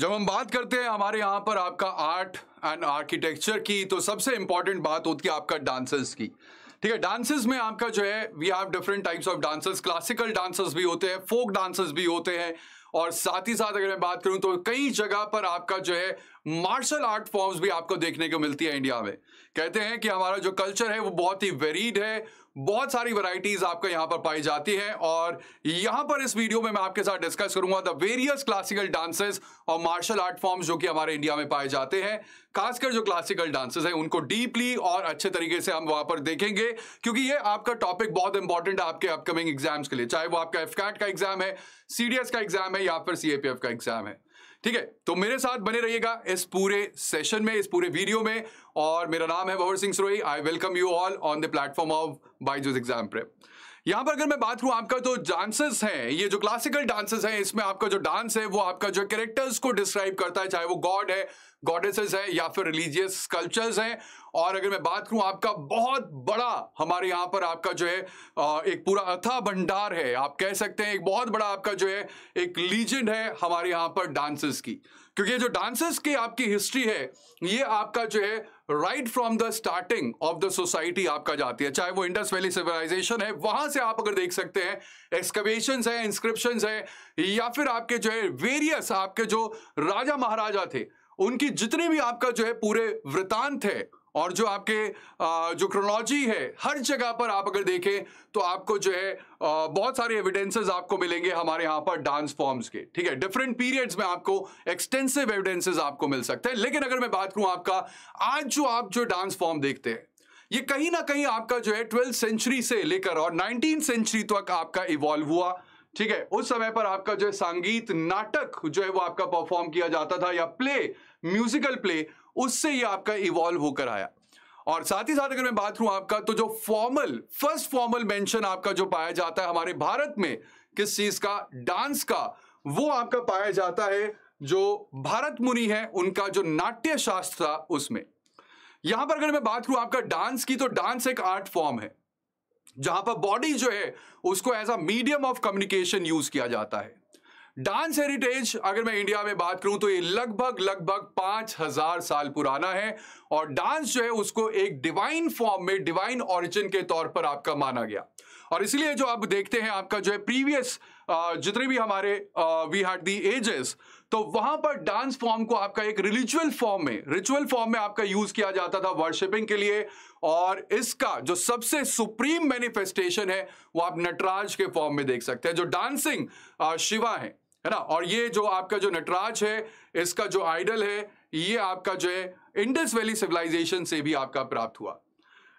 जब हम बात करते हैं हमारे यहाँ पर आपका आर्ट एंड आर्किटेक्चर की तो सबसे इंपॉर्टेंट बात होती है आपका डांसेस की ठीक है डांसेस में आपका जो है we have different types of dances classical dances भी होते हैं फोक डांसेस भी होते हैं और साथ ही साथ अगर मैं बात करूं तो कई जगह पर आपका जो है मार्शल आर्ट फॉर्म्स भी आपको देखने को मिलती है इंडिया में कहते हैं कि हमारा जो कल्चर है वो बहुत ही वेरीड है बहुत सारी वैरायटीज आपको यहां पर पाई जाती है और यहां पर इस वीडियो में मैं आपके साथ डिस्कस करूंगा द वेरियस क्लासिकल डांसेस और मार्शल आर्ट फॉर्म्स जो कि हमारे इंडिया में पाए जाते हैं खासकर जो क्लासिकल डांसेस हैं उनको डीपली और अच्छे तरीके से हम वहां पर देखेंगे क्योंकि ये आपका टॉपिक बहुत इंपॉर्टेंट है आपके अपकमिंग एग्जाम्स के लिए चाहे वो आपका एफ का एग्जाम है सीडीएस का एग्जाम है या फिर सीएपीएफ का एग्जाम है ठीक है तो मेरे साथ बने रहिएगा इस पूरे सेशन में इस पूरे वीडियो में और मेरा नाम है Bhawar Singh Sarohi I welcome you all on the platform of by exam prep यहां पर अगर मैं बात करूँ आपका जो डांसेस हैं ये जो क्लासिकल डांसेस हैं इसमें आपका जो डांस है वो आपका जो कैरेक्टर्स को डिस्क्राइब करता है चाहे वो गॉड है गॉडेसेस है या फिर रिलीजियस कल्चर्स हैं और अगर मैं बात करूं आपका बहुत बड़ा हमारे यहाँ पर आपका जो है एक पूरा अथा भंडार है आप कह सकते हैं एक बहुत बड़ा आपका जो है एक लीजेंड है हमारे यहाँ पर डांसेस की क्योंकि जो डांसेस की आपकी हिस्ट्री है ये आपका जो है right from the starting of the society आपका जाती है चाहे वो इंडस वैली सिविलाइजेशन है वहां से आप अगर देख सकते हैं एक्सकवेशन है इंस्क्रिप्शन है या फिर आपके जो है वेरियस आपके जो राजा महाराजा थे उनकी जितने भी आपका जो है पूरे वृतांत है और जो आपके जो क्रोनोलॉजी है हर जगह पर आप अगर देखें तो आपको जो है बहुत सारे एविडेंसेस आपको मिलेंगे हमारे यहाँ पर डांस फॉर्म्स के ठीक है डिफरेंट पीरियड्स में आपको एक्सटेंसिव एविडेंसेस आपको मिल सकते हैं लेकिन अगर मैं बात करूँ आपका आज जो आप जो डांस फॉर्म देखते हैं ये कहीं ना कहीं आपका जो है ट्वेल्थ सेंचुरी से लेकर और नाइनटीन सेंचुरी तक आपका इवॉल्व हुआ ठीक है उस समय पर आपका जो है संगीत नाटक जो है वो आपका परफॉर्म किया जाता था या प्ले म्यूजिकल प्ले उससे ही आपका इवॉल्व होकर आया और साथ ही साथ अगर मैं बात करूं आपका तो जो फॉर्मल फर्स्ट फॉर्मल मेंशन आपका जो पाया जाता है हमारे भारत में किस चीज का डांस का वो आपका पाया जाता है जो भारत मुनि है उनका जो नाट्य शास्त्र था उसमें यहां पर अगर मैं बात करूं आपका डांस की तो डांस एक आर्ट फॉर्म है जहां पर बॉडी जो है उसको as a medium of communication use किया जाता है डांस हेरिटेज अगर मैं इंडिया में बात करूं तो ये लगभग लगभग पांच हजार साल पुराना है और डांस जो है उसको एक डिवाइन फॉर्म में डिवाइन ऑरिजिन के तौर पर आपका माना गया और इसलिए जो आप देखते हैं आपका जो है प्रीवियस जितने भी हमारे वी हैड दी एजेस तो वहां पर डांस फॉर्म को आपका एक रिलीजुअल फॉर्म में रिचुअल फॉर्म में आपका यूज किया जाता था वर्शिपिंग के लिए और इसका जो सबसे सुप्रीम मैनिफेस्टेशन है वो आप नटराज के फॉर्म में देख सकते हैं जो डांसिंग शिवा है है ना और ये जो आपका जो नटराज है इसका जो आइडल है ये आपका जो है इंडस वैली सिविलाइजेशन से भी आपका प्राप्त हुआ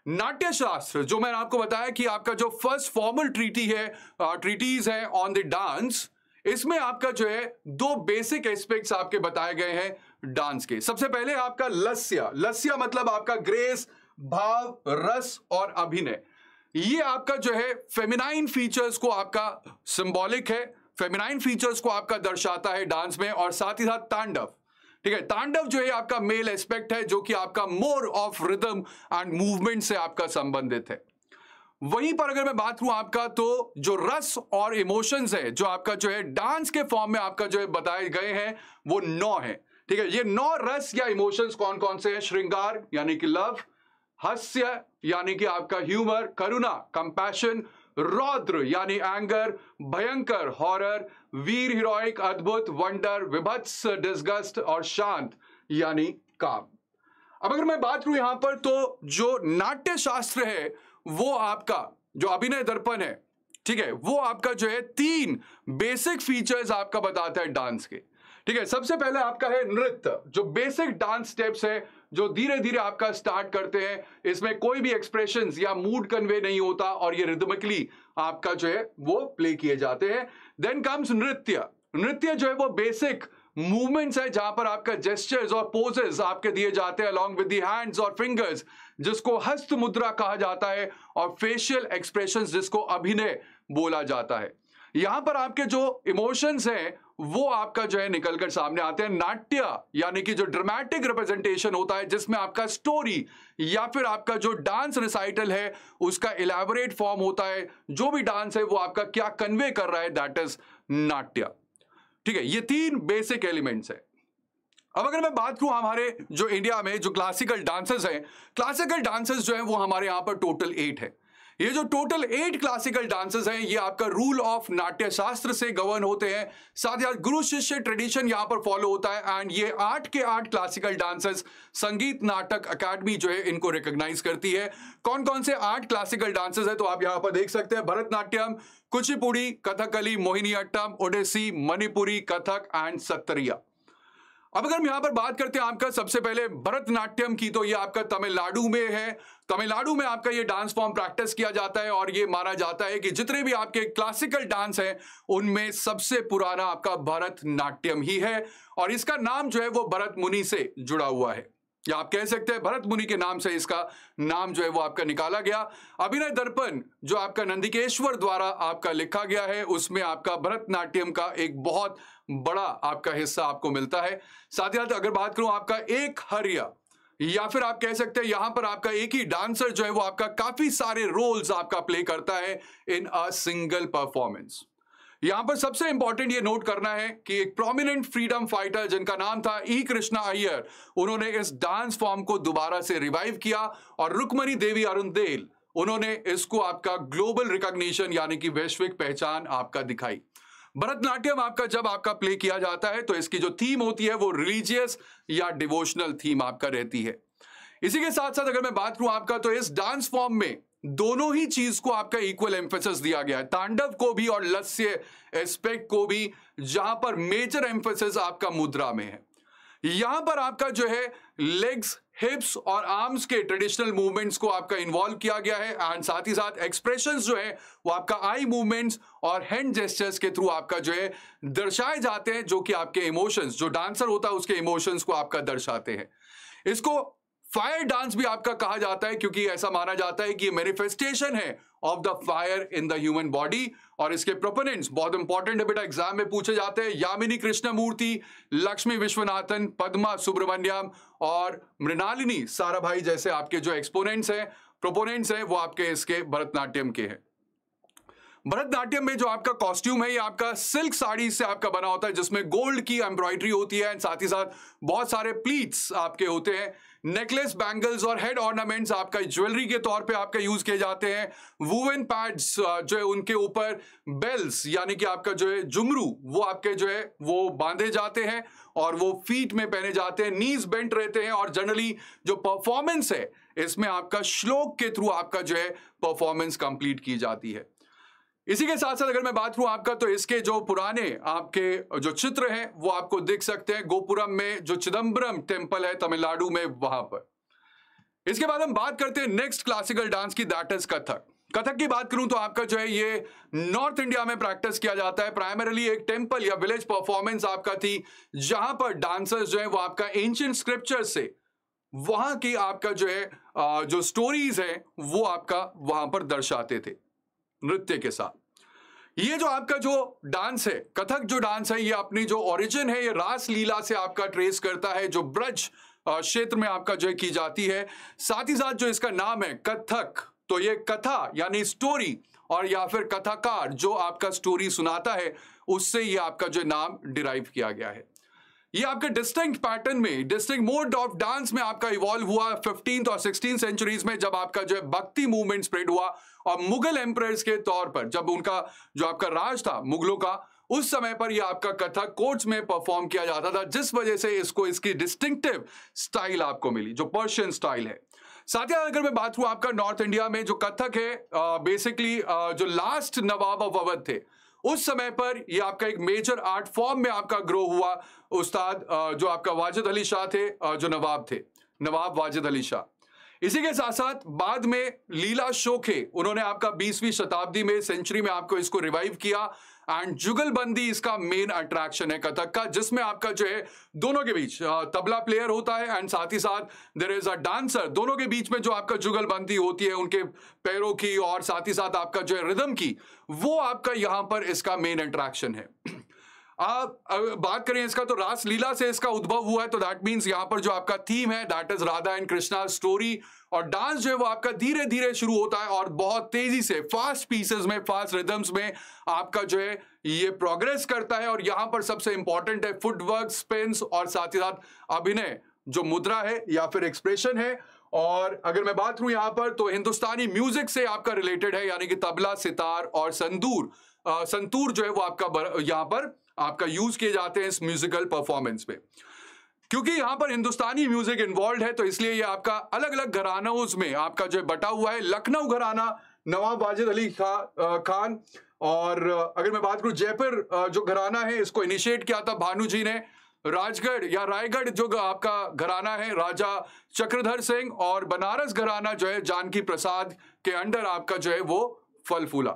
नाट्य शास्त्र जो मैंने आपको बताया कि आपका जो फर्स्ट फॉर्मल ट्रीटी है ट्रीटीज है ऑन द डांस इसमें आपका जो है दो बेसिक एस्पेक्ट्स आपके बताए गए हैं डांस के सबसे पहले आपका लस्य लस्य मतलब आपका ग्रेस भाव रस और अभिनय ये आपका जो है फेमिनाइन फीचर्स को आपका सिंबॉलिक है फेमिनाइन फीचर्स को आपका दर्शाता है डांस में और साथ ही साथ तांडव ठीक है तांडव जो है आपका मेल एस्पेक्ट है जो कि आपका more of rhythm and movement से आपका संबंधित है वहीं पर अगर मैं बात करूं आपका तो जो रस और इमोशंस है जो आपका जो है डांस के फॉर्म में आपका जो है बताए गए हैं वो नौ है ठीक है ये नौ रस या इमोशंस कौन कौन से हैं श्रृंगार यानी कि लव हास्य यानी कि आपका ह्यूमर करुणा कंपैशन रौद्र यानी एंगर भयंकर हॉरर वीर हीरोइक अद्भुत वंडर विभत्स डिस्गस्ट और शांत यानी काम अब अगर मैं बात करूं यहां पर तो जो नाट्य शास्त्र है वो आपका जो अभिनय दर्पण है ठीक है वो आपका जो है तीन बेसिक फीचर्स आपका बताता है डांस के ठीक है सबसे पहले आपका है नृत्य जो बेसिक डांस स्टेप्स है जो धीरे धीरे आपका स्टार्ट करते हैं इसमें कोई भी एक्सप्रेशन या मूड कन्वे नहीं होता और ये रिदमिकली आपका जो है वो प्ले किए जाते हैं देन कम्स नृत्य नृत्य जो है वो बेसिक मूवमेंट्स है जहां पर आपका जेस्टर्स और पोजेस आपके दिए जाते हैं अलॉन्ग विद हैंड्स और फिंगर्स जिसको हस्त मुद्रा कहा जाता है और फेशियल एक्सप्रेशन जिसको अभिनय बोला जाता है यहां पर आपके जो इमोशंस हैं वो आपका जो है निकलकर सामने आते हैं नाट्य यानी कि जो ड्रामेटिक रिप्रेजेंटेशन होता है जिसमें आपका स्टोरी या फिर आपका जो डांस रिसाइटल है उसका इलेबोरेट फॉर्म होता है जो भी डांस है वो आपका क्या कन्वे कर रहा है दैट इज नाट्य ठीक है ये तीन बेसिक एलिमेंट्स है अब अगर मैं बात करूं हमारे जो इंडिया में जो क्लासिकल डांसेस हैं क्लासिकल डांसेस जो है वो हमारे यहां पर टोटल एट है ये जो टोटल एट क्लासिकल डांसेस हैं ये आपका रूल ऑफ नाट्य शास्त्र से गवर्न होते हैं साथ ही साथ गुरु शिष्य ट्रेडिशन यहाँ पर फॉलो होता है एंड ये आठ के आठ क्लासिकल डांसेस संगीत नाटक अकेडमी जो है इनको रिकॉग्नाइज करती है कौन कौन से आठ क्लासिकल डांसेस है तो आप यहाँ पर देख सकते हैं भरतनाट्यम कुचिपुड़ी कथकली मोहिनीअट्टम ओडेसी मणिपुरी कथक एंड सत्तरिया अब अगर हम यहाँ पर बात करते हैं आपका सबसे पहले भरतनाट्यम की तो ये आपका तमिलनाडु में है तमिलनाडु में आपका ये डांस फॉर्म प्रैक्टिस किया जाता है और ये माना जाता है कि जितने भी आपके क्लासिकल डांस हैं उनमें सबसे पुराना आपका भरतनाट्यम ही है और इसका नाम जो है वो भरत मुनि से जुड़ा हुआ है या आप कह सकते हैं भरत मुनि के नाम से इसका नाम जो है वो आपका निकाला गया अभिनय दर्पण जो आपका नंदिकेश्वर द्वारा आपका लिखा गया है उसमें आपका भरतनाट्यम का एक बहुत बड़ा आपका हिस्सा आपको मिलता है साथ ही साथ अगर बात करूं आपका एक हरिया या फिर आप कह सकते हैं यहां पर आपका एक ही डांसर जो है वो आपका काफी सारे रोल्स आपका प्ले करता है इन अ सिंगल परफॉर्मेंस यहां पर सबसे इंपॉर्टेंट ये नोट करना है कि एक प्रोमिनेंट फ्रीडम फाइटर जिनका नाम था ई कृष्णा अय्यर उन्होंने इस डांस फॉर्म को दोबारा से रिवाइव किया और रुकमणी देवी अरुण देल उन्होंने इसको आपका ग्लोबल रिकॉग्निशन यानी कि वैश्विक पहचान आपका दिखाई भरतनाट्यम आपका जब आपका प्ले किया जाता है तो इसकी जो थीम होती है वो रिलीजियस या डिवोशनल थीम आपका रहती है इसी के साथ साथ अगर मैं बात करूं आपका तो इस डांस फॉर्म में दोनों ही चीज को आपका इक्वल एम्फेसिस दिया गया है तांडव को भी और लस्य एस्पेक्ट को भी जहां पर मेजर एम्फेसिस आपका मुद्रा में है यहां पर आपका जो है लेग्स हिप्स और आर्म्स के ट्रेडिशनल मूवमेंट्स को आपका इन्वॉल्व किया गया है एंड साथ ही साथ एक्सप्रेशन जो है वो आपका आई मूवमेंट्स और हैंड जेस्टर्स के थ्रू आपका जो है दर्शाए जाते हैं जो कि आपके इमोशंस जो डांसर होता है उसके इमोशंस को आपका दर्शाते हैं इसको फायर डांस भी आपका कहा जाता है क्योंकि ऐसा माना जाता है कि ये मैनिफेस्टेशन है of the fire in the human body और इसके प्रोपोनेंट्स बहुत इंपॉर्टेंट है बेटा एग्जाम में पूछे जाते हैं यामिनी कृष्णमूर्ति लक्ष्मी विश्वनाथन पद्मा सुब्रमण्यम और मृणालिनी भाई जैसे आपके जो एक्सपोनेंट्स हैं प्रोपोनेंट्स हैं वो आपके इसके भरतनाट्यम के हैं भरतनाट्यम में जो आपका कॉस्ट्यूम है ये आपका सिल्क साड़ी से आपका बना होता है जिसमें गोल्ड की एम्ब्रॉयडरी होती है एंड साथ ही साथ बहुत सारे प्लीट्स आपके होते हैं नेकलेस बैंगल्स और हेड ऑर्नामेंट्स आपका ज्वेलरी के तौर पे आपका यूज किए जाते हैं वुवेन पैड्स जो है उनके ऊपर बेल्स यानी कि आपका जो है जुमरू वो आपके जो है वो बांधे जाते हैं और वो फीट में पहने जाते हैं नीज बेंट रहते हैं और जनरली जो परफॉर्मेंस है इसमें आपका श्लोक के थ्रू आपका जो है परफॉर्मेंस कंप्लीट की जाती है इसी के साथ साथ अगर मैं बात करूं आपका तो इसके जो पुराने आपके जो चित्र हैं वो आपको दिख सकते हैं गोपुरम में जो चिदम्बरम टेम्पल है तमिलनाडु में वहां पर इसके बाद हम बात करते हैं नेक्स्ट क्लासिकल डांस की दैट इज कथक कथक की बात करूं तो आपका जो है ये नॉर्थ इंडिया में प्रैक्टिस किया जाता है प्राइमरली एक टेम्पल या विलेज परफॉर्मेंस आपका थी जहां पर डांसर्स जो है वो आपका एंशियंट स्क्रिप्चर से वहां की आपका जो है जो स्टोरीज है वो आपका वहां पर दर्शाते थे नृत्य के साथ ये जो आपका जो डांस है कथक जो डांस है ये अपनी जो ओरिजिन है ये रास लीला से आपका ट्रेस करता है जो ब्रज क्षेत्र में आपका जो है की जाती है साथ ही साथ जो इसका नाम है कथक तो ये कथा यानी स्टोरी और या फिर कथाकार जो आपका स्टोरी सुनाता है उससे ये आपका जो नाम डिराइव किया गया है ये आपके डिस्टिंग पैटर्न में डिस्टिंग मोड ऑफ डांस में आपका इवॉल्व हुआ फिफ्टींथ और सिक्सटीन सेंचुरीज में जब आपका जो है भक्ति मूवमेंट स्प्रेड हुआ और मुगल एम्प्रेस के तौर पर जब उनका जो आपका राज था मुगलों का उस समय पर यह आपका कथक कोर्ट्स में परफॉर्म किया जाता था जिस वजह से इसको इसकी डिस्टिंक्टिव स्टाइल आपको मिली जो पर्शियन स्टाइल है साथ ही अगर मैं बात करूं आपका नॉर्थ इंडिया में जो कथक है आ, बेसिकली आ, जो लास्ट नवाब ऑफ अवध थे उस समय पर ये आपका एक मेजर आर्ट फॉर्म में आपका ग्रो हुआ उस्ताद जो आपका वाजिद अली शाह थे जो नवाब थे नवाब वाजिद अली शाह इसी के साथ साथ बाद में लीला शोखे उन्होंने आपका 20वीं शताब्दी में सेंचुरी में आपको इसको रिवाइव किया एंड जुगलबंदी इसका मेन अट्रैक्शन है कथक का जिसमें आपका जो है दोनों के बीच तबला प्लेयर होता है एंड साथ ही साथ देर इज अ डांसर दोनों के बीच में जो आपका जुगलबंदी होती है उनके पैरों की और साथ ही साथ आपका जो है रिदम की वो आपका यहां पर इसका मेन अट्रैक्शन है आप बात करें इसका तो रासलीला से इसका उद्भव हुआ है तो दैट मीन्स यहाँ पर जो आपका थीम है that is Radha and Krishna story और डांस जो है वो आपका धीरे धीरे शुरू होता है और बहुत तेजी से फास्ट पीसेस में फास्ट रिदम्स में आपका जो है ये प्रोग्रेस करता है और यहाँ पर सबसे इंपॉर्टेंट है फुटवर्क स्पेंस और साथ ही साथ अभिनय जो मुद्रा है या फिर एक्सप्रेशन है और अगर मैं बात करूं यहां पर तो हिंदुस्तानी म्यूजिक से आपका रिलेटेड है यानी कि तबला सितार और संदूर आ, संतूर जो है वो आपका यहाँ पर आपका यूज किए जाते हैं इस म्यूजिकल परफॉर्मेंस में क्योंकि यहां पर हिंदुस्तानी म्यूजिक इन्वॉल्व है तो इसलिए ये आपका अलग अलग घरानों में आपका जो बटा हुआ है लखनऊ घराना नवाब वाजिद अली खा खान और अगर मैं बात करूं जयपुर जो घराना है इसको इनिशिएट किया था भानु जी ने राजगढ़ या रायगढ़ जो आपका घराना है राजा चक्रधर सिंह और बनारस घराना जो है जानकी प्रसाद के अंडर आपका जो है वो फल फूला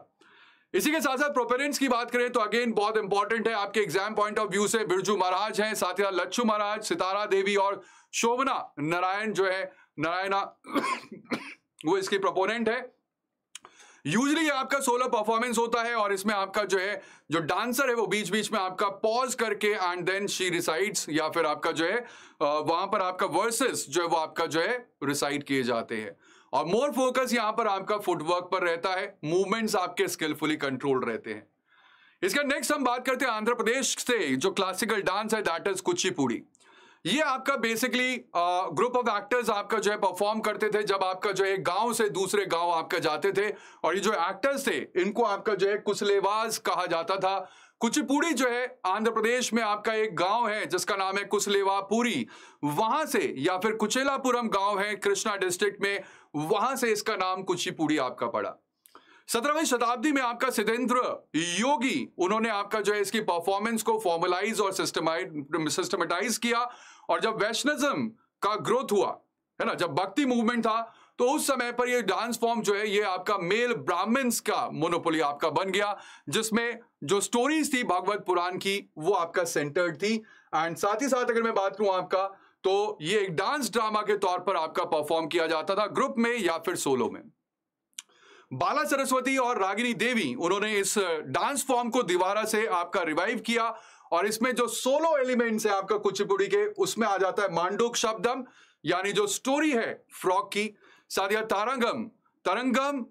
इसी के साथ साथ प्रोपेरेंट्स की बात करें तो अगेन बहुत इंपॉर्टेंट है आपके एग्जाम पॉइंट ऑफ व्यू से बिरजू महाराज हैं साथ ही लच्छू महाराज सितारा देवी और शोभना नारायण जो है नारायणा वो इसकी प्रोपोनेंट है यूजली आपका सोलो परफॉर्मेंस होता है और इसमें आपका जो है जो डांसर है वो बीच बीच में आपका पॉज करके एंड देन शी रिसाइड्स या फिर आपका जो है वहां पर आपका वर्सेस जो है वो आपका जो है रिसाइड किए जाते हैं और मोर फोकस यहां पर आपका फुटवर्क पर रहता है मूवमेंट्स आपके स्किलफुली कंट्रोल रहते हैं इसका नेक्स्ट हम बात करते हैं आंध्र प्रदेश से जो क्लासिकल डांस है दैट इज कुचिपुड़ी ये आपका बेसिकली ग्रुप ऑफ एक्टर्स आपका जो है परफॉर्म करते थे जब आपका जो है गांव से दूसरे गांव आपका जाते थे और ये जो एक्टर्स थे इनको आपका जो है कुसलेवाज कहा जाता था कुचिपुड़ी जो है आंध्र प्रदेश में आपका एक गांव है जिसका नाम है कुसलेवापुरी वहां से या फिर कुचेलापुरम गांव है कृष्णा डिस्ट्रिक्ट में वहां से इसका नाम कुचिपुड़ी आपका पड़ा सत्रहवीं शताब्दी में आपका सिद्धेंद्र योगी उन्होंने आपका जो है इसकी परफॉर्मेंस को फॉर्मलाइज और सिस्टमेटाइज किया और जब वैष्णविज्म का ग्रोथ हुआ है ना जब भक्ति मूवमेंट था तो उस समय पर ये डांस फॉर्म जो है ये आपका मेल ब्राह्मण्स का मोनोपोली आपका बन गया जिसमें जो स्टोरीज थी भागवत पुराण की वो आपका सेंटर्ड थी एंड साथ ही साथ अगर मैं बात करूं आपका तो ये एक डांस ड्रामा के तौर पर आपका परफॉर्म किया जाता था ग्रुप में या फिर सोलो में बाला सरस्वती और रागिनी देवी उन्होंने इस डांस फॉर्म को दीवारा से आपका रिवाइव किया और इसमें जो सोलो एलिमेंट है आपका कुचिपुड़ी के उसमें आ जाता है मांडुक शब्दम यानी जो स्टोरी है फ्रॉक की साथ तारांगम तारंगम तरंगम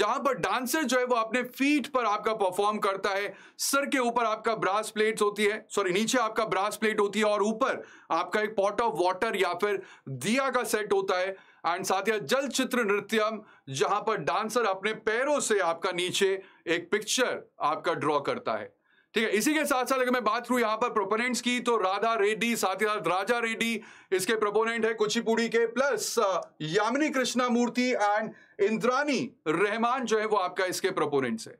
जहां पर डांसर जो है वो अपने फीट पर आपका परफॉर्म करता है सर के ऊपर आपका ब्रास प्लेट होती है सॉरी नीचे आपका ब्रास प्लेट होती है और ऊपर आपका एक पॉट ऑफ वाटर या फिर दिया का सेट होता है एंड साथ ही जल चित्र नृत्यम जहां पर डांसर अपने पैरों से आपका नीचे एक पिक्चर आपका ड्रॉ करता है ठीक है इसी के साथ साथ अगर मैं बात करूं यहां पर प्रोपोनेंट्स की तो राधा रेड्डी साथ ही साथ राजा रेड्डी इसके प्रोपोनेंट है कुचिपुड़ी के plus uh, Yamini Krishnamurthy and Indrani Rahman जो है वो आपका इसके प्रोपोनेंट्स है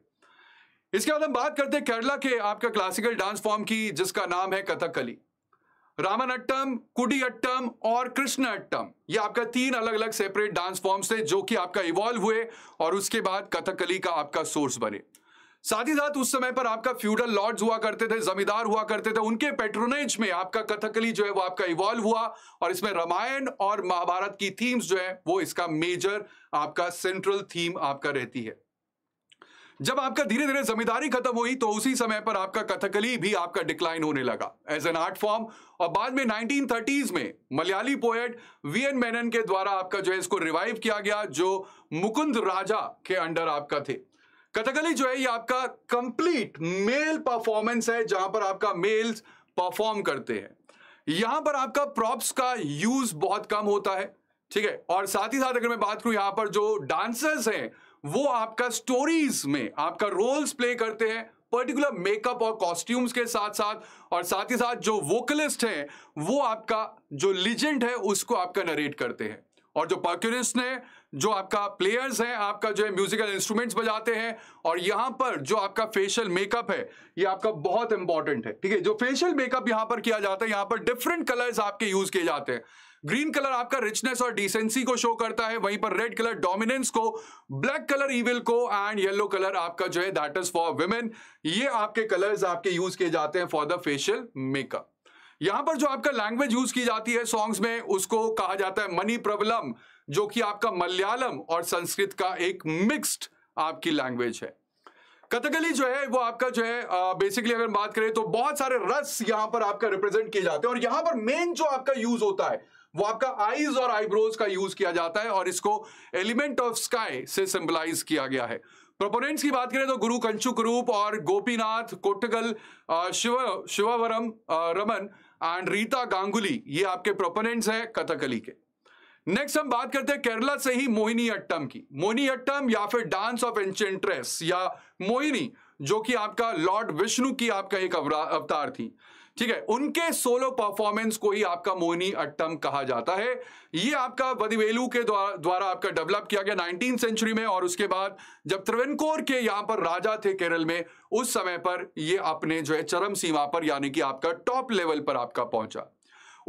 इसके बाद हम बात करते हैं केरला के आपका क्लासिकल डांस फॉर्म की जिसका नाम है कथकली रामानट्टम कुडीअट्टम और कृष्णअट्टम ये आपका तीन अलग अलग सेपरेट डांस फॉर्म्स थे जो कि आपका इवॉल्व हुए और उसके बाद कथकली का आपका सोर्स बने साथ ही साथ उस समय पर आपका फ्यूडल लॉर्ड्स हुआ करते थे जमींदार हुआ करते थे उनके पेट्रोनेज में आपका कथकली जो है वो आपका इवॉल्व हुआ और इसमें रामायण और महाभारत की थीम्स जो है वो इसका मेजर आपका सेंट्रल थीम आपका रहती है जब आपका धीरे धीरे जमींदारी खत्म हुई तो उसी समय पर आपका कथकली भी आपका डिक्लाइन होने लगा एज एन आर्ट फॉर्म और बाद में 1930s में Malayali poet V N Menon के द्वारा आपका जो है इसको रिवाइव किया गया जो मुकुंद राजा के अंडर आपका थे कथकली जो है ये आपका कंप्लीट मेल परफॉर्मेंस है जहां पर आपका मेल्स परफॉर्म करते हैं यहां पर आपका प्रॉप्स का यूज बहुत कम होता है ठीक है और साथ ही साथ अगर मैं बात करूं यहां पर जो डांसर्स हैं वो आपका स्टोरीज में आपका रोल्स प्ले करते हैं पर्टिकुलर मेकअप और कॉस्ट्यूम्स के साथ साथ और साथ ही साथ जो वोकलिस्ट हैं वो आपका जो लिजेंड है उसको आपका नरेट करते हैं और जो पर्क्यूनिस्ट ने जो आपका प्लेयर्स हैं आपका जो है म्यूजिकल इंस्ट्रूमेंट्स बजाते हैं और यहाँ पर जो आपका फेशियल मेकअप है ये आपका बहुत इंपॉर्टेंट है ठीक है जो फेशियल मेकअप यहाँ पर किया जाता है यहाँ पर डिफरेंट कलर्स आपके यूज किए जाते हैं ग्रीन कलर आपका रिचनेस और डिसेंसी को शो करता है वहीं पर रेड कलर डोमिनेंस को ब्लैक कलर इविल को एंड येलो कलर आपका जो है दैट इज फॉर वुमेन ये आपके कलर्स आपके यूज किए जाते हैं फॉर द फेशियल मेकअप यहां पर जो आपका लैंग्वेज यूज की जाती है सॉन्ग्स में उसको कहा जाता है मनी प्रबलम जो कि आपका मलयालम और संस्कृत का एक मिक्स्ड आपकी लैंग्वेज है कथकली जो है वो आपका जो है बेसिकली अगर बात करें तो बहुत सारे रस यहां पर आपका रिप्रेजेंट किए जाते हैं और यहां पर मेन जो आपका यूज होता है वो आपका आईज और आईब्रोज का यूज किया जाता है और इसको एलिमेंट ऑफ स्काई से सिंबलाइज किया गया है प्रोपोनेंट्स तो की बात करें तो गुरु कंचुक रूप और गोपीनाथ कोटगल शिव शिवावरम रमन एंड रीता गांगुली ये आपके प्रोपोनेंट्स हैं कथकली के नेक्स्ट हम बात करते हैं केरला से ही मोहिनी अट्टम की मोहिनी अट्टम या फिर डांस ऑफ एंचेंट्रेस या मोहिनी जो कि आपका लॉर्ड विष्णु की आपका एक अवतार थी ठीक है उनके सोलो परफॉर्मेंस को ही आपका मोनी अट्टम कहा जाता है ये आपका वदिवेलु के द्वारा द्वारा आपका डेवलप किया गया नाइनटीन सेंचुरी में और उसके बाद जब त्रिवेंकोर के यहां पर राजा थे केरल में उस समय पर ये अपने जो है चरम सीमा पर यानी कि आपका टॉप लेवल पर आपका पहुंचा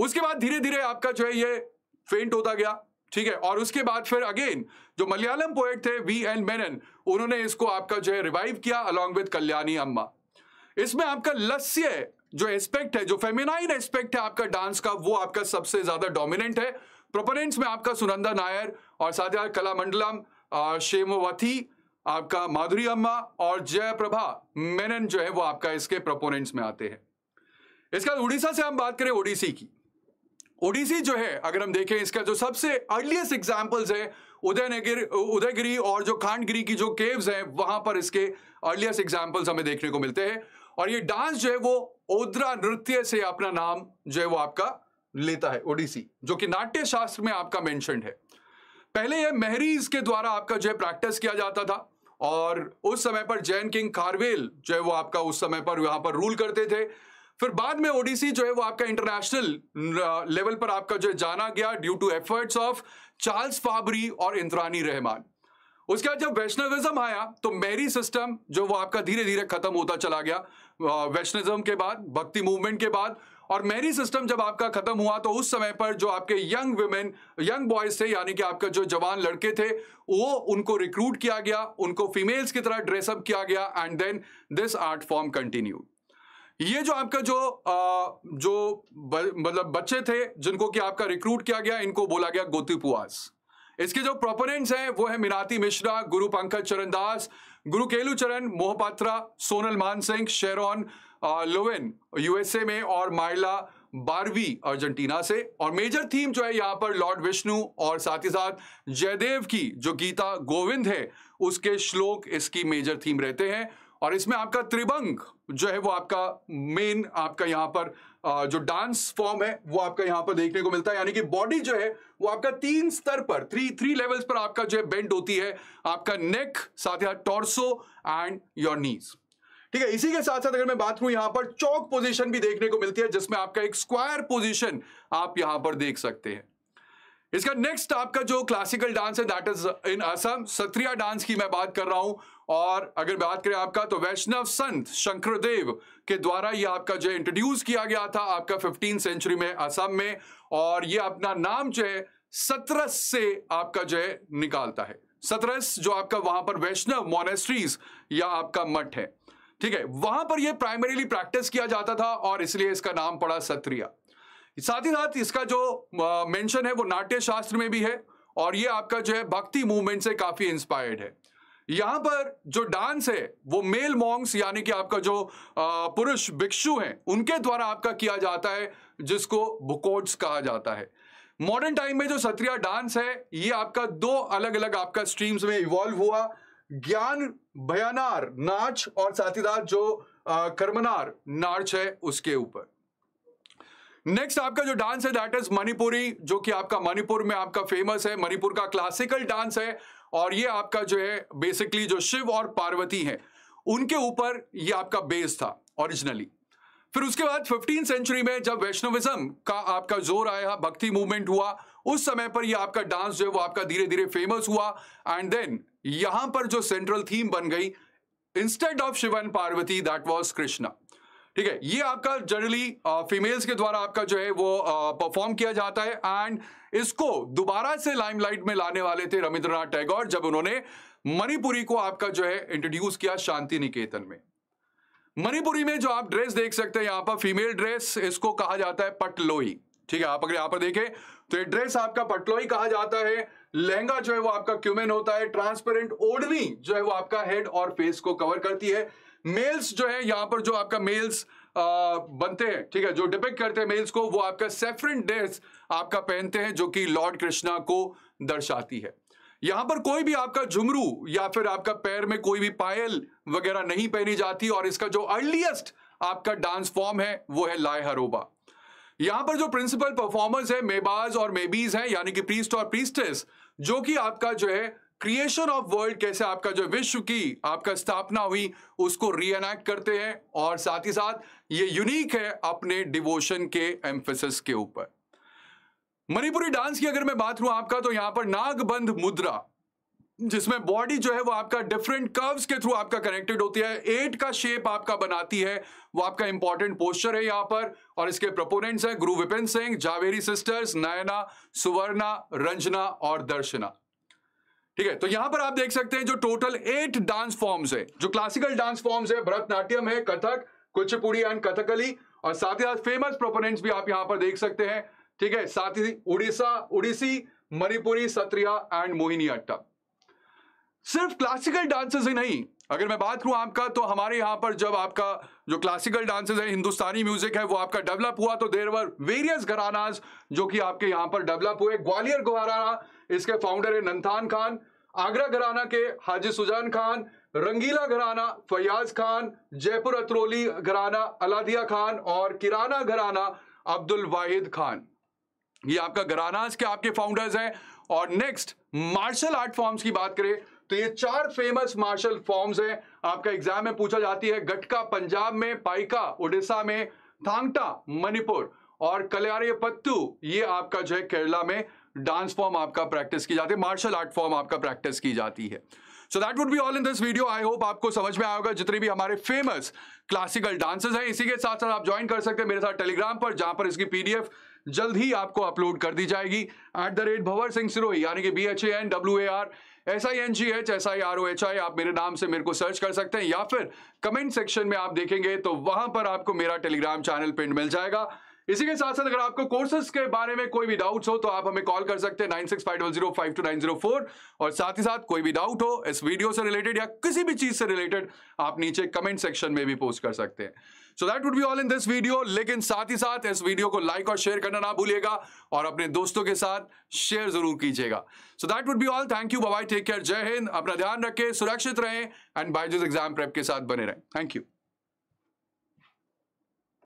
उसके बाद धीरे धीरे आपका जो है ये फेंट होता गया ठीक है और उसके बाद फिर अगेन जो मलयालम पोएट थे वी एन मेनन उन्होंने इसको आपका जो है रिवाइव किया अलॉन्ग विद कल्याणी अम्मा इसमें आपका लस्य जो एस्पेक्ट है जो फेमिनाइन एस्पेक्ट है आपका डांस का वो आपका सबसे ज्यादा डोमिनेंट है प्रोपोनेंट्स में आपका सुनंदा नायर और साथ ही कला मंडलम शेमोवथी आपका माधुरी अम्मा और जयप्रभा मेनन जो है वो आपका इसके प्रोपोनेंट्स में आते हैं इसके बाद उड़ीसा से हम बात करें ओडिसी की ओडिसी जो है अगर हम देखें इसका जो सबसे अर्लीस्ट एग्जाम्पल्स है उदयनगिर उदयगिरी और जो खांडगिरी की जो केव्स हैं वहां पर इसके अर्लीस्ट एग्जाम्पल्स हमें देखने को मिलते हैं और ये डांस जो है वो ओद्रा नृत्य से अपना नाम जो है वो आपका लेता है ओडिसी जो कि नाट्य शास्त्र में आपका मेंशन है पहले यह मेहरीज के द्वारा आपका जो है प्रैक्टिस किया जाता था और उस समय पर जैन किंग कारवेल जो है वो आपका उस समय पर यहां पर रूल करते थे फिर बाद में ओडिसी जो है वो आपका इंटरनेशनल लेवल पर आपका जो है जाना गया due to efforts of Charles Fabri और इंद्रानी रहमान उसके बाद जब वैष्णविज्म आया तो मेरी सिस्टम जो वो आपका धीरे धीरे खत्म होता चला गया वैष्णिज्म के बाद भक्ति मूवमेंट के बाद और मैरी सिस्टम जब आपका खत्म हुआ तो उस समय पर जो आपके यंग वुमेन यंग बॉयज थे यानी कि आपका जो जवान लड़के थे वो उनको रिक्रूट किया गया उनको फीमेल्स की तरह ड्रेसअप किया गया and then this art form continue ये जो आपका जो आ, जो मतलब बच्चे थे जिनको कि आपका रिक्रूट किया गया इनको बोला गया गोतीपुआस इसके जो प्रोपोनेंट्स हैं वो है मिनाती मिश्रा गुरु Pankaj Charan guru Kelucharan Mohapatra Sonal Mansingh Sharon Lowen USA में और माइला बारवी अर्जेंटीना से और मेजर थीम जो है यहाँ पर लॉर्ड विष्णु और साथ ही साथ जयदेव की जो गीता गोविंद है उसके श्लोक इसकी मेजर थीम रहते हैं और इसमें आपका त्रिभंग जो है वो आपका मेन आपका यहां पर जो डांस फॉर्म है वो आपका यहाँ पर देखने को मिलता है यानी कि बॉडी जो है वो आपका तीन स्तर पर थ्री थ्री लेवल्स पर आपका जो है बेंड होती है आपका नेक साथ ही टॉर्सो एंड योर नीज ठीक है इसी के साथ साथ अगर मैं बात करूं यहां पर चौक पोजिशन भी देखने को मिलती है जिसमें आपका एक स्क्वायर पोजिशन आप यहां पर देख सकते हैं इसका नेक्स्ट आपका जो क्लासिकल डांस है that is in Assam Sattriya dance की मैं बात कर रहा हूं और अगर बात करें आपका तो वैष्णव संत शंकरदेव के द्वारा ये आपका जो इंट्रोड्यूस किया गया था आपका फिफ्टीन सेंचुरी में असम में और ये अपना नाम जो है सतरस से आपका जो है निकालता है सतरस जो आपका वहां पर वैष्णव मोनेस्ट्रीज या आपका मठ है ठीक है वहां पर ये प्राइमरीली प्रैक्टिस किया जाता था और इसलिए इसका नाम पड़ा सत्रिया साथ ही साथ इसका जो मेंशन है वो नाट्य शास्त्र में भी है और ये आपका जो है भक्ति मूवमेंट से काफी इंस्पायर्ड है यहां पर जो डांस है वो मेल मॉन्ग्स यानी कि आपका जो पुरुष भिक्षु हैं उनके द्वारा आपका किया जाता है जिसको भुकोट्स कहा जाता है मॉडर्न टाइम में जो सत्रिया डांस है ये आपका दो अलग अलग आपका स्ट्रीम्स में इवॉल्व हुआ ज्ञान भयानार नाच और साथीदार जो कर्मनार नाच है उसके ऊपर नेक्स्ट आपका जो डांस है दैट इज मणिपुरी जो कि आपका मणिपुर में आपका फेमस है मणिपुर का क्लासिकल डांस है और ये आपका जो है बेसिकली जो शिव और पार्वती है उनके ऊपर ये आपका बेस था ओरिजिनली फिर उसके बाद फिफ्टीन सेंचुरी में जब वैष्णविज्म का आपका जोर आया भक्ति मूवमेंट हुआ उस समय पर यह आपका डांस जो है वो आपका धीरे धीरे फेमस हुआ एंड देन यहां पर जो सेंट्रल थीम बन गई instead of Shiva and Parvati that was Krishna ठीक है ये आपका जनरली फीमेल्स के द्वारा आपका जो है वो परफॉर्म किया जाता है एंड इसको दोबारा से लाइमलाइट में लाने वाले थे रविंद्रनाथ टैगोर जब उन्होंने मणिपुरी को आपका जो है इंट्रोड्यूस किया शांति निकेतन में मणिपुरी में जो आप ड्रेस देख सकते हैं यहां पर फीमेल ड्रेस इसको कहा जाता है पटलोई ठीक है आप अगर यहां पर देखें तो ये ड्रेस आपका पटलोई कहा जाता है लहंगा जो है वो आपका क्यूमेन होता है ट्रांसपेरेंट ओढ़नी जो है वो आपका हेड और फेस को कवर करती है मेल्स जो है यहां पर जो आपका मेल्स बनते हैं ठीक है जो डिपेक्ट करते हैं मेल्स को वो आपका सेफरेंट ड्रेस आपका पहनते हैं जो कि लॉर्ड कृष्णा को दर्शाती है यहां पर कोई भी आपका झुमरू या फिर आपका पैर में कोई भी पायल वगैरह नहीं पहनी जाती और इसका जो अर्लीस्ट आपका डांस फॉर्म है वो है लाए हरोबा यहां पर जो प्रिंसिपल परफॉर्मर्स है मेबाज और मेबीज है यानी कि प्रीस्ट और प्रीस्टेस जो कि आपका जो है क्रिएशन ऑफ वर्ल्ड कैसे आपका जो विश्व की आपका स्थापना हुई उसको रीएनैक्ट करते हैं और साथ ही साथ ये यूनिक है अपने डिवोशन के एम्फेसिस के ऊपर मणिपुरी डांस की अगर मैं बात करूं आपका तो यहां पर नागबंध मुद्रा जिसमें बॉडी जो है वो आपका डिफरेंट कर्व्स के थ्रू आपका कनेक्टेड होती है एट का शेप आपका बनाती है वो आपका इंपॉर्टेंट पोस्चर है यहाँ पर और इसके प्रपोनेंट्स हैं गुरु विपिन सिंह जावेरी सिस्टर्स नयना सुवर्णा रंजना और दर्शना ठीक है तो यहां पर आप देख सकते हैं जो टोटल एट डांस फॉर्म्स है जो क्लासिकल डांस फॉर्म्स है भरतनाट्यम है कथक कुचपुड़ी एंड कथकली और साथ ही साथ फेमस प्रोपोनेंट्स भी आप यहां पर देख सकते हैं ठीक है साथ ही उड़ीसा उड़ीसी मणिपुरी सत्रिया एंड मोहिनी अट्टा सिर्फ क्लासिकल डांसेस ही नहीं अगर मैं बात करूं आपका तो हमारे यहां पर जब आपका जो क्लासिकल डांसेस है हिंदुस्तानी म्यूजिक है वो आपका डेवलप हुआ तो देर वर वेरियस घरानाज जो कि आपके यहां पर डेवलप हुए ग्वालियर घराना इसके फाउंडर है नंथान खान आगरा घराना के हाजी सुजान खान रंगीला घराना फयाज खान जयपुर अतरोली घराना अलादिया खान और किराना घराना अब्दुल वाहिद खान ये आपका घराना के आपके फाउंडर्स हैं और नेक्स्ट मार्शल आर्ट फॉर्म्स की बात करें तो ये चार फेमस मार्शल फॉर्म्स हैं आपका एग्जाम में पूछा जाती है गटका पंजाब में पाइका उड़ीसा में थांगटा मणिपुर और कल्यारे पत्तू ये आपका जो है केरला में डांस फॉर्म आपका प्रैक्टिस की जाती है मार्शल आर्ट फॉर्म आपका प्रैक्टिस की जाती है so that would be all in this video I hope आपको समझ में आएगा जितने भी हमारे फेमस क्लासिकल डांसेस हैं इसी के साथ साथ आप ज्वाइन कर सकते हैं मेरे साथ टेलीग्राम पर जहां पर इसकी पीडीएफ जल्द ही आपको अपलोड कर दी जाएगी at the rate Bhawar Singh Sirohi यानी कि B H A N W A R S I N G H S I R O H I आप मेरे नाम से मेरे को सर्च कर सकते हैं या फिर कमेंट सेक्शन में आप देखेंगे तो वहां पर आपको मेरा टेलीग्राम चैनल पिंड मिल जाएगा इसी के साथ साथ अगर आपको कोर्सेज के बारे में कोई भी डाउट हो तो आप हमें कॉल कर सकते हैं nine six double zero four और साथ ही साथ कोई भी डाउट हो इस वीडियो से रिलेटेड या किसी भी चीज से रिलेटेड आप नीचे कमेंट सेक्शन में भी पोस्ट कर सकते हैं so that would be all in this video लेकिन साथ ही साथ इस वीडियो को लाइक और शेयर करना ना भूलिएगा और अपने दोस्तों के साथ शेयर जरूर कीजिएगा so that would be all thank you bye take care जय हिंद अपना ध्यान रखें सुरक्षित रहें एंड बायजूस एग्जाम प्रेप के साथ बने रहें थैंक यू